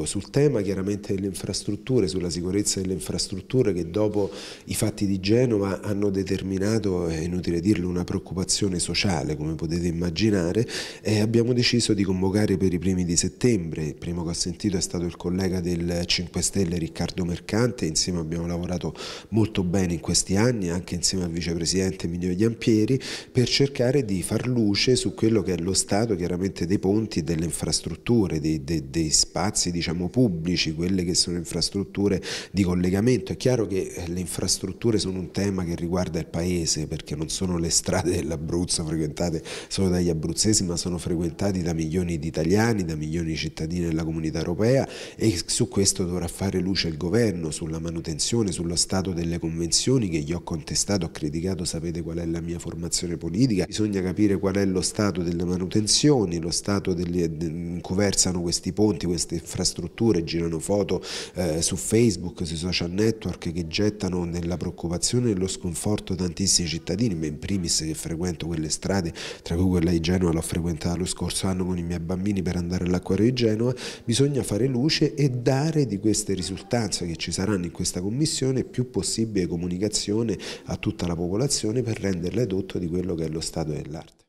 Poi sul tema chiaramente delle infrastrutture, sulla sicurezza delle infrastrutture che dopo i fatti di Genova hanno determinato, è inutile dirlo, una preoccupazione sociale come potete immaginare e abbiamo deciso di convocare per i primi di settembre, il primo che ho sentito è stato il collega del 5 Stelle Riccardo Mercante, insieme abbiamo lavorato molto bene in questi anni anche insieme al vicepresidente Emilio Giampieri per cercare di far luce su quello che è lo stato chiaramente dei ponti delle infrastrutture, dei, dei, dei spazi diciamo, diciamo, pubblici, quelle che sono infrastrutture di collegamento. È chiaro che le infrastrutture sono un tema che riguarda il paese perché non sono le strade dell'Abruzzo frequentate solo dagli abruzzesi ma sono frequentate da milioni di italiani, da milioni di cittadini della comunità europea e su questo dovrà fare luce il governo, sulla manutenzione, sullo stato delle convenzioni che io ho contestato, ho criticato, sapete qual è la mia formazione politica, bisogna capire qual è lo stato delle manutenzioni, lo stato in cui versano questi ponti, queste infrastrutture strutture, girano foto eh, su Facebook, sui social network che gettano nella preoccupazione e nello sconforto tantissimi cittadini, ma in primis che frequento quelle strade, tra cui quella di Genova l'ho frequentata lo scorso anno con i miei bambini per andare all'acquario di Genova, bisogna fare luce e dare di queste risultanze che ci saranno in questa commissione più possibile comunicazione a tutta la popolazione per renderla edotto di quello che è lo stato dell'arte.